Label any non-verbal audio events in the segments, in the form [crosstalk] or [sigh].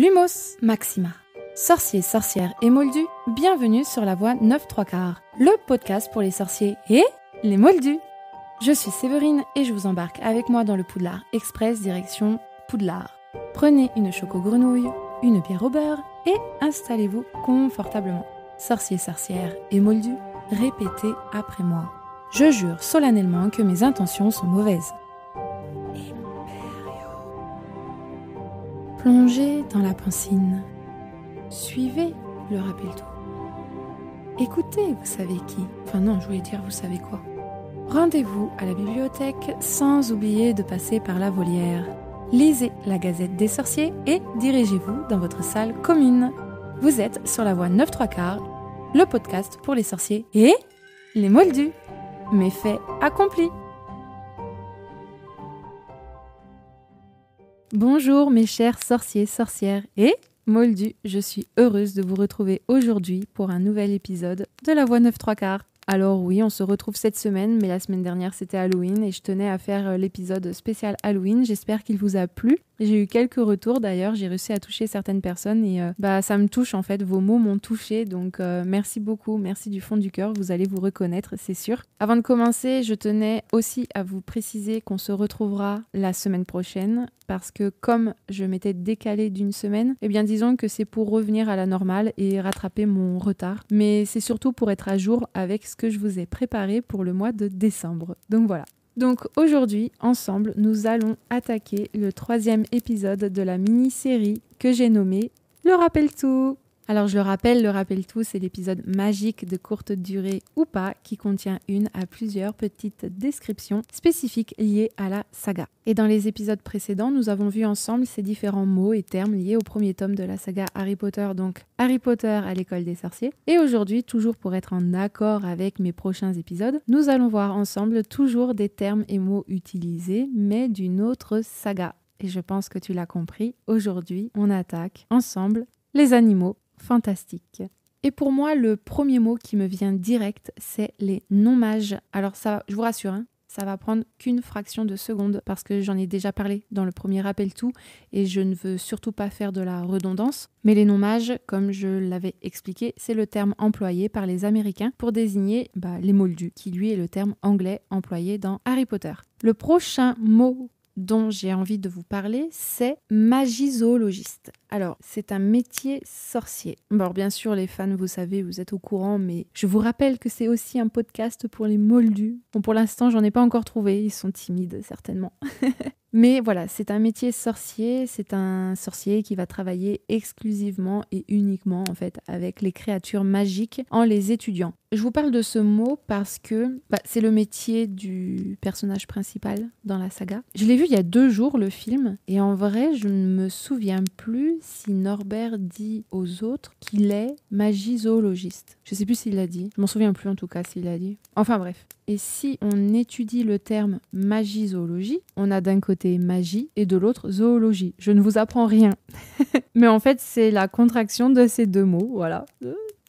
Lumos Maxima. Sorciers, sorcières et moldus, bienvenue sur la voie 9 3 quarts, le podcast pour les sorciers et les moldus. Je suis Séverine et je vous embarque avec moi dans le Poudlard Express direction Poudlard. Prenez une choco grenouille, une bière au beurre et installez-vous confortablement. Sorciers, sorcières et moldus, répétez après moi. Je jure solennellement que mes intentions sont mauvaises. Plongez dans la pensine. Suivez le rappel-tout. Écoutez, vous savez qui. Enfin non, je voulais dire vous savez quoi. Rendez-vous à la bibliothèque sans oublier de passer par la volière. Lisez la Gazette des sorciers et dirigez-vous dans votre salle commune. Vous êtes sur la voie 9 3 le podcast pour les sorciers et les moldus. faits accompli Bonjour mes chers sorciers, sorcières et moldus, je suis heureuse de vous retrouver aujourd'hui pour un nouvel épisode de La Voix 9 3 quarts. Alors oui, on se retrouve cette semaine, mais la semaine dernière c'était Halloween et je tenais à faire euh, l'épisode spécial Halloween. J'espère qu'il vous a plu. J'ai eu quelques retours d'ailleurs, j'ai réussi à toucher certaines personnes et euh, bah ça me touche en fait, vos mots m'ont touché donc euh, merci beaucoup, merci du fond du cœur, vous allez vous reconnaître, c'est sûr. Avant de commencer, je tenais aussi à vous préciser qu'on se retrouvera la semaine prochaine parce que comme je m'étais décalé d'une semaine, eh bien disons que c'est pour revenir à la normale et rattraper mon retard, mais c'est surtout pour être à jour avec ce que je vous ai préparé pour le mois de décembre. Donc voilà. Donc aujourd'hui, ensemble, nous allons attaquer le troisième épisode de la mini-série que j'ai nommée Le rappel tout. Alors je le rappelle, le rappelle tout, c'est l'épisode magique de courte durée ou pas qui contient une à plusieurs petites descriptions spécifiques liées à la saga. Et dans les épisodes précédents, nous avons vu ensemble ces différents mots et termes liés au premier tome de la saga Harry Potter, donc Harry Potter à l'école des sorciers. Et aujourd'hui, toujours pour être en accord avec mes prochains épisodes, nous allons voir ensemble toujours des termes et mots utilisés, mais d'une autre saga. Et je pense que tu l'as compris, aujourd'hui on attaque ensemble les animaux fantastique. Et pour moi, le premier mot qui me vient direct, c'est les nommages. Alors ça, je vous rassure, hein, ça va prendre qu'une fraction de seconde parce que j'en ai déjà parlé dans le premier rappel tout et je ne veux surtout pas faire de la redondance. Mais les nommages, comme je l'avais expliqué, c'est le terme employé par les Américains pour désigner bah, les moldus, qui lui est le terme anglais employé dans Harry Potter. Le prochain mot dont j'ai envie de vous parler, c'est magizoologiste. Alors, c'est un métier sorcier. Bon, bien sûr, les fans, vous savez, vous êtes au courant, mais je vous rappelle que c'est aussi un podcast pour les moldus. Bon, pour l'instant, j'en ai pas encore trouvé. Ils sont timides, certainement. [laughs] Mais voilà, c'est un métier sorcier, c'est un sorcier qui va travailler exclusivement et uniquement en fait avec les créatures magiques en les étudiant. Je vous parle de ce mot parce que bah, c'est le métier du personnage principal dans la saga. Je l'ai vu il y a deux jours le film et en vrai je ne me souviens plus si Norbert dit aux autres qu'il est magizoologiste. Je sais plus s'il l'a dit. Je m'en souviens plus en tout cas s'il l'a dit. Enfin bref. Et si on étudie le terme magizoologie, on a d'un côté magie et de l'autre zoologie. Je ne vous apprends rien. [laughs] Mais en fait, c'est la contraction de ces deux mots. Voilà.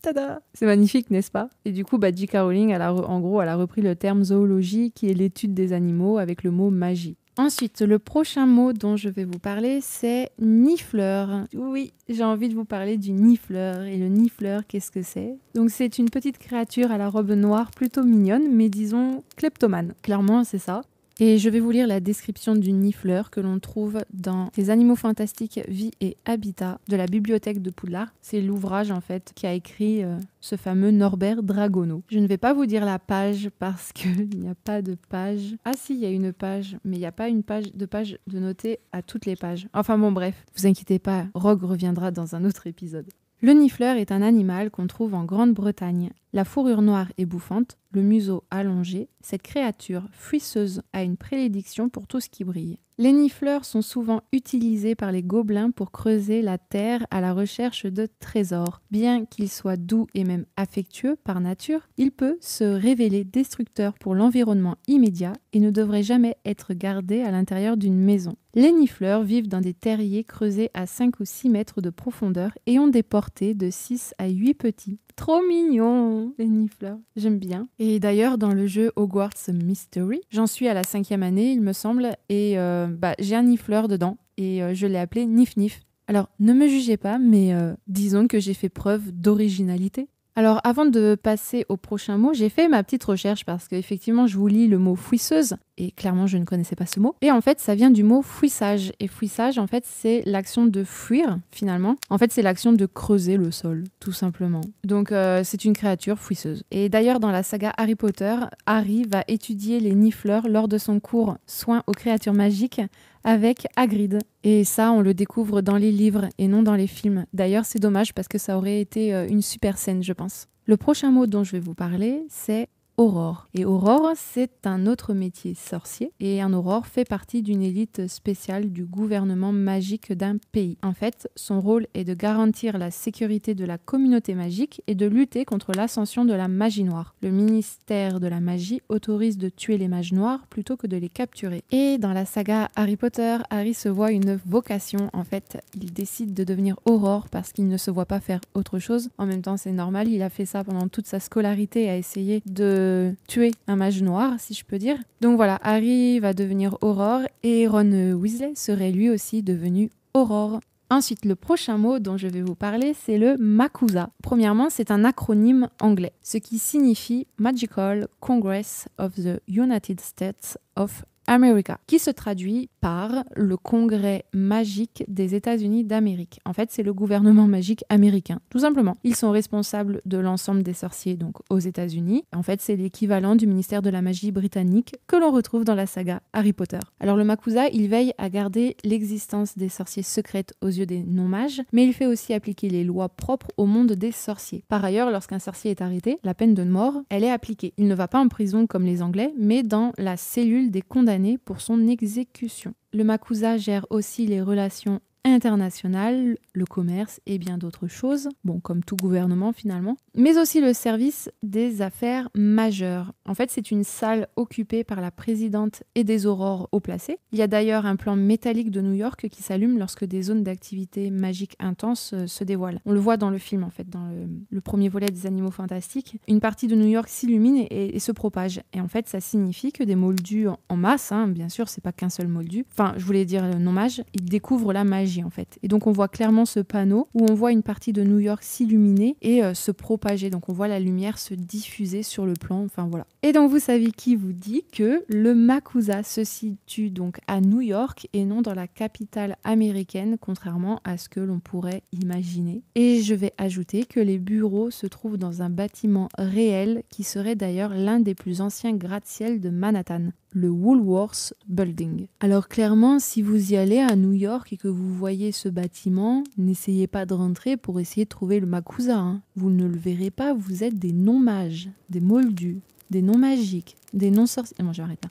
tada, C'est magnifique, n'est-ce pas Et du coup, bah, J.K. en gros, elle a repris le terme zoologie, qui est l'étude des animaux, avec le mot magie. Ensuite, le prochain mot dont je vais vous parler, c'est nifleur. Oui, j'ai envie de vous parler du nifleur. Et le nifleur, qu'est-ce que c'est Donc, c'est une petite créature à la robe noire plutôt mignonne, mais disons kleptomane. Clairement, c'est ça. Et je vais vous lire la description du nifleur que l'on trouve dans Les animaux fantastiques, vie et habitat de la bibliothèque de Poudlard. C'est l'ouvrage en fait qui a écrit euh, ce fameux Norbert Dragono. Je ne vais pas vous dire la page parce [laughs] qu'il n'y a pas de page. Ah si, il y a une page, mais il n'y a pas une page de page de noter à toutes les pages. Enfin bon bref, vous inquiétez pas, Rogue reviendra dans un autre épisode. Le nifleur est un animal qu'on trouve en Grande-Bretagne. La fourrure noire et bouffante, le museau allongé, cette créature fuisseuse a une prédiction pour tout ce qui brille. Les nifleurs sont souvent utilisés par les gobelins pour creuser la terre à la recherche de trésors. Bien qu'ils soit doux et même affectueux par nature, il peut se révéler destructeur pour l'environnement immédiat et ne devrait jamais être gardé à l'intérieur d'une maison. Les nifleurs vivent dans des terriers creusés à 5 ou 6 mètres de profondeur et ont des portées de 6 à 8 petits. Trop mignon, les nifleurs. J'aime bien. Et d'ailleurs, dans le jeu Hogwarts Mystery, j'en suis à la cinquième année, il me semble, et euh, bah, j'ai un nifleur dedans, et euh, je l'ai appelé Nif Nif. Alors, ne me jugez pas, mais euh, disons que j'ai fait preuve d'originalité. Alors, avant de passer au prochain mot, j'ai fait ma petite recherche parce qu'effectivement, je vous lis le mot fouisseuse, et clairement je ne connaissais pas ce mot. Et en fait, ça vient du mot fouissage. Et fouissage, en fait, c'est l'action de fuir finalement. En fait, c'est l'action de creuser le sol, tout simplement. Donc euh, c'est une créature fouisseuse. Et d'ailleurs, dans la saga Harry Potter, Harry va étudier les nifleurs lors de son cours Soins aux créatures magiques avec Hagrid. Et ça, on le découvre dans les livres et non dans les films. D'ailleurs, c'est dommage parce que ça aurait été euh, une super scène, je pense. Le prochain mot dont je vais vous parler, c'est aurore. Et aurore, c'est un autre métier sorcier. Et un aurore fait partie d'une élite spéciale du gouvernement magique d'un pays. En fait, son rôle est de garantir la sécurité de la communauté magique et de lutter contre l'ascension de la magie noire. Le ministère de la magie autorise de tuer les mages noirs plutôt que de les capturer. Et dans la saga Harry Potter, Harry se voit une vocation. En fait, il décide de devenir aurore parce qu'il ne se voit pas faire autre chose. En même temps, c'est normal, il a fait ça pendant toute sa scolarité à essayer de tuer un mage noir, si je peux dire. Donc voilà, Harry va devenir Aurore et Ron Weasley serait lui aussi devenu Aurore. Ensuite, le prochain mot dont je vais vous parler, c'est le Makusa. Premièrement, c'est un acronyme anglais, ce qui signifie Magical Congress of the United States of America, qui se traduit par le Congrès magique des États-Unis d'Amérique. En fait, c'est le gouvernement magique américain, tout simplement. Ils sont responsables de l'ensemble des sorciers donc aux États-Unis. En fait, c'est l'équivalent du ministère de la magie britannique que l'on retrouve dans la saga Harry Potter. Alors le Makusa, il veille à garder l'existence des sorciers secrètes aux yeux des non-mages, mais il fait aussi appliquer les lois propres au monde des sorciers. Par ailleurs, lorsqu'un sorcier est arrêté, la peine de mort, elle est appliquée. Il ne va pas en prison comme les Anglais, mais dans la cellule des condamnés pour son exécution. Le Makusa gère aussi les relations international, le commerce et bien d'autres choses, bon comme tout gouvernement finalement, mais aussi le service des affaires majeures. En fait, c'est une salle occupée par la présidente et des aurores haut placé. Il y a d'ailleurs un plan métallique de New York qui s'allume lorsque des zones d'activité magique intense euh, se dévoilent. On le voit dans le film en fait, dans le, premier volet des Animaux Fantastiques. Une partie de New York s'illumine et, se propage. Et en fait, ça signifie que des moldus en, masse, hein, bien sûr, c'est pas qu'un seul moldu. Enfin, je voulais dire euh, nommage, ils découvrent la magie en fait. Et donc on voit clairement ce panneau où on voit une partie de New York s'illuminer et euh, se propager. Donc on voit la lumière se diffuser sur le plan. Enfin voilà. Et donc vous savez qui vous dit que le Makusa se situe donc à New York et non dans la capitale américaine, contrairement à ce que l'on pourrait imaginer. Et je vais ajouter que les bureaux se trouvent dans un bâtiment réel qui serait d'ailleurs l'un des plus anciens gratte-ciel de Manhattan le Woolworth Building. Alors clairement, si vous y allez à New York et que vous voyez ce bâtiment, n'essayez pas de rentrer pour essayer de trouver le Makusa. Hein. Vous ne le verrez pas, vous êtes des non-mages, des moldus, des non-magiques, des non-sorciers. bon, eh, je vais arrêter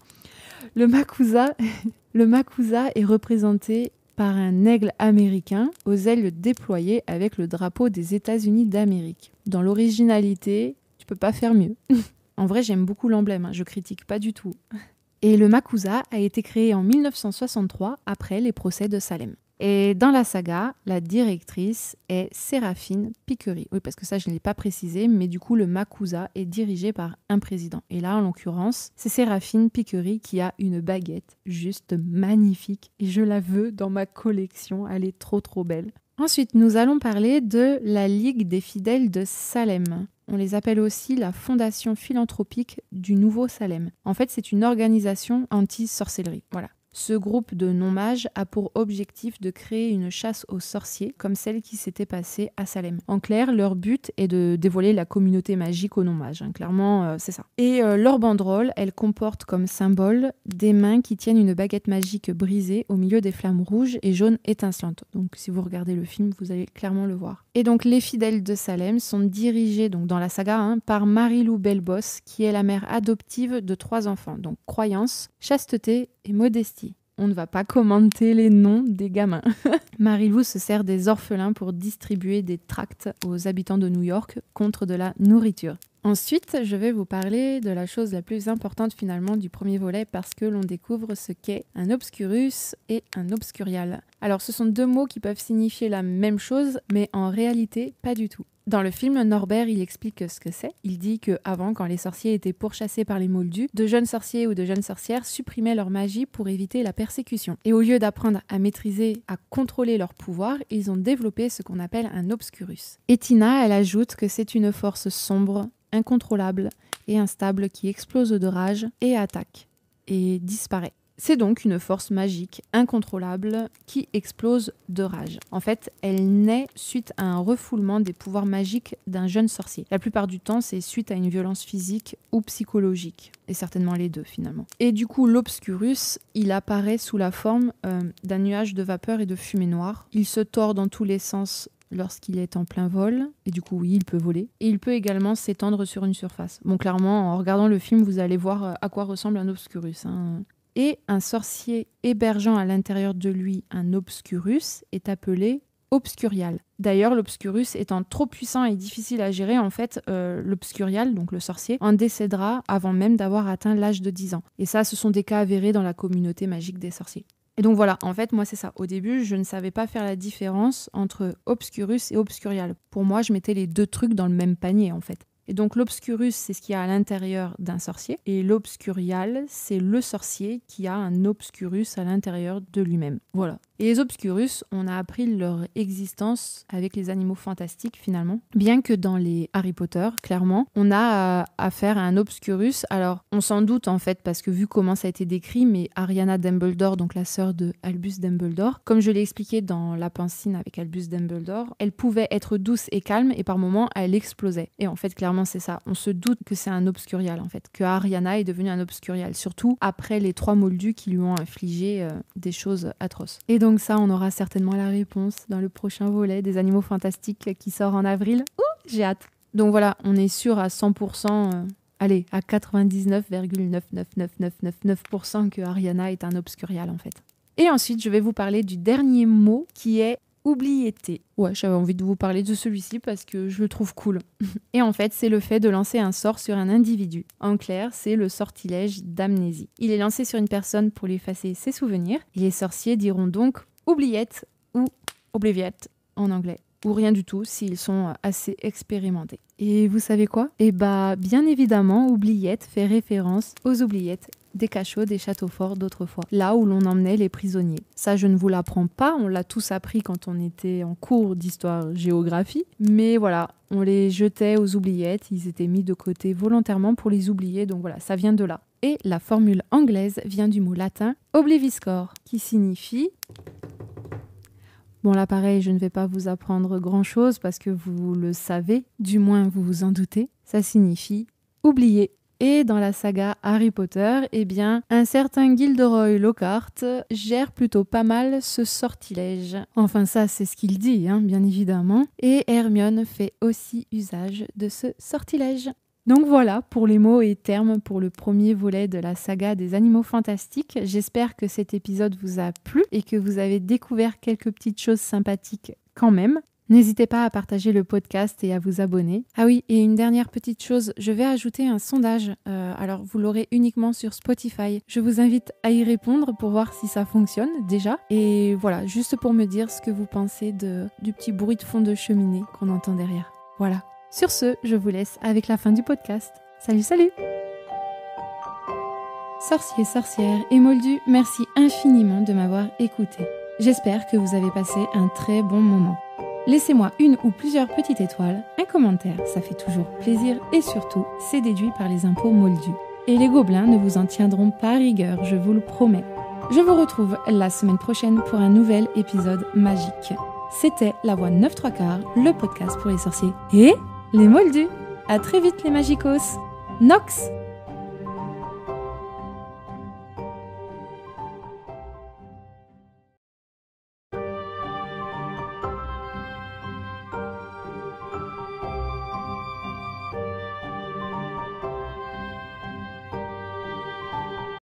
Le Makusa, [laughs] le est représenté par un aigle américain aux ailes déployées avec le drapeau des États-Unis d'Amérique. Dans l'originalité, tu peux pas faire mieux. [laughs] en vrai, j'aime beaucoup l'emblème, hein. je critique pas du tout. Et le Makusa a été créé en 1963 après les procès de Salem. Et dans la saga, la directrice est Séraphine Piquerie. Oui, parce que ça, je ne l'ai pas précisé, mais du coup, le Makusa est dirigé par un président. Et là, en l'occurrence, c'est Séraphine Piquerie qui a une baguette juste magnifique. Et je la veux dans ma collection. Elle est trop, trop belle. Ensuite, nous allons parler de la Ligue des fidèles de Salem. On les appelle aussi la Fondation philanthropique du Nouveau Salem. En fait, c'est une organisation anti-sorcellerie. Voilà. Ce groupe de non-mages a pour objectif de créer une chasse aux sorciers comme celle qui s'était passée à Salem. En clair, leur but est de dévoiler la communauté magique aux non-mages. Hein, clairement, euh, c'est ça. Et euh, leur banderole, elle comporte comme symbole des mains qui tiennent une baguette magique brisée au milieu des flammes rouges et jaunes étincelantes. Donc si vous regardez le film, vous allez clairement le voir. Et donc les fidèles de Salem sont dirigés donc dans la saga hein, par Marie-Lou Belbos, qui est la mère adoptive de trois enfants. Donc croyance, chasteté et modestie. On ne va pas commenter les noms des gamins. [laughs] Marilou se sert des orphelins pour distribuer des tracts aux habitants de New York contre de la nourriture. Ensuite, je vais vous parler de la chose la plus importante finalement du premier volet parce que l'on découvre ce qu'est un obscurus et un obscurial. Alors ce sont deux mots qui peuvent signifier la même chose mais en réalité pas du tout. Dans le film, Norbert, il explique ce que c'est. Il dit que avant, quand les sorciers étaient pourchassés par les moldus, de jeunes sorciers ou de jeunes sorcières supprimaient leur magie pour éviter la persécution. Et au lieu d'apprendre à maîtriser, à contrôler leur pouvoir, ils ont développé ce qu'on appelle un obscurus. Et Tina, elle ajoute que c'est une force sombre, incontrôlable et instable qui explose de rage et attaque et disparaît. C'est donc une force magique incontrôlable qui explose de rage. En fait, elle naît suite à un refoulement des pouvoirs magiques d'un jeune sorcier. La plupart du temps, c'est suite à une violence physique ou psychologique, et certainement les deux finalement. Et du coup, l'obscurus, il apparaît sous la forme euh, d'un nuage de vapeur et de fumée noire. Il se tord dans tous les sens lorsqu'il est en plein vol, et du coup oui, il peut voler, et il peut également s'étendre sur une surface. Bon, clairement, en regardant le film, vous allez voir euh, à quoi ressemble un obscurus. Hein. Et un sorcier hébergeant à l'intérieur de lui un obscurus est appelé obscurial. D'ailleurs, l'obscurus étant trop puissant et difficile à gérer, en fait, euh, l'obscurial, donc le sorcier, en décédera avant même d'avoir atteint l'âge de 10 ans. Et ça, ce sont des cas avérés dans la communauté magique des sorciers. Et donc voilà, en fait, moi, c'est ça. Au début, je ne savais pas faire la différence entre Obscurus et Obscurial. Pour moi, je mettais les deux trucs dans le même panier, en fait. Et donc l'obscurus, c'est ce qu'il y a à l'intérieur d'un sorcier. Et l'obscurial, c'est le sorcier qui a un obscurus à l'intérieur de lui-même. Voilà. Et les obscurus, on a appris leur existence avec les animaux fantastiques finalement. Bien que dans les Harry Potter, clairement, on a euh, affaire à un obscurus. Alors, on s'en doute en fait parce que vu comment ça a été décrit, mais Ariana Dumbledore, donc la sœur de Albus Dumbledore, comme je l'ai expliqué dans La Pensine avec Albus Dumbledore, elle pouvait être douce et calme et par moments elle explosait. Et en fait, clairement, c'est ça. On se doute que c'est un obscurial en fait, que Ariana est devenue un obscurial, surtout après les trois moldus qui lui ont infligé euh, des choses atroces. Et donc ça, on aura certainement la réponse dans le prochain volet des Animaux Fantastiques qui sort en avril. Ouh, j'ai hâte. Donc voilà, on est sûr à 100%. Euh, allez, à 99,99999% que Ariana est un obscurial en fait. Et ensuite, je vais vous parler du dernier mot qui est Oubliété. Ouais, j'avais envie de vous parler de celui-ci parce que je le trouve cool. [laughs] Et en fait, c'est le fait de lancer un sort sur un individu. En clair, c'est le sortilège d'amnésie. Il est lancé sur une personne pour lui effacer ses souvenirs. les sorciers diront donc oubliette ou obliviate en anglais ou rien du tout s'ils sont assez expérimentés. Et vous savez quoi Eh bah bien évidemment, oubliette fait référence aux oubliettes des cachots, des châteaux forts d'autrefois, là où l'on emmenait les prisonniers. Ça, je ne vous l'apprends pas, on l'a tous appris quand on était en cours d'histoire-géographie, mais voilà, on les jetait aux oubliettes, ils étaient mis de côté volontairement pour les oublier, donc voilà, ça vient de là. Et la formule anglaise vient du mot latin obliviscor, qui signifie Bon là pareil, je ne vais pas vous apprendre grand-chose parce que vous le savez, du moins vous vous en doutez, ça signifie oublier. Et dans la saga Harry Potter, eh bien, un certain Gilderoy Lockhart gère plutôt pas mal ce sortilège. Enfin, ça, c'est ce qu'il dit, hein, bien évidemment. Et Hermione fait aussi usage de ce sortilège. Donc voilà pour les mots et termes pour le premier volet de la saga des animaux fantastiques. J'espère que cet épisode vous a plu et que vous avez découvert quelques petites choses sympathiques quand même. N'hésitez pas à partager le podcast et à vous abonner. Ah oui, et une dernière petite chose, je vais ajouter un sondage. Euh, alors vous l'aurez uniquement sur Spotify. Je vous invite à y répondre pour voir si ça fonctionne déjà. Et voilà, juste pour me dire ce que vous pensez de, du petit bruit de fond de cheminée qu'on entend derrière. Voilà. Sur ce, je vous laisse avec la fin du podcast. Salut, salut Sorciers, sorcières et moldus, merci infiniment de m'avoir écouté. J'espère que vous avez passé un très bon moment. Laissez-moi une ou plusieurs petites étoiles, un commentaire, ça fait toujours plaisir et surtout, c'est déduit par les impôts moldus. Et les gobelins ne vous en tiendront pas rigueur, je vous le promets. Je vous retrouve la semaine prochaine pour un nouvel épisode magique. C'était La Voix 9 3 quarts, le podcast pour les sorciers et les moldus. À très vite les magicos. Nox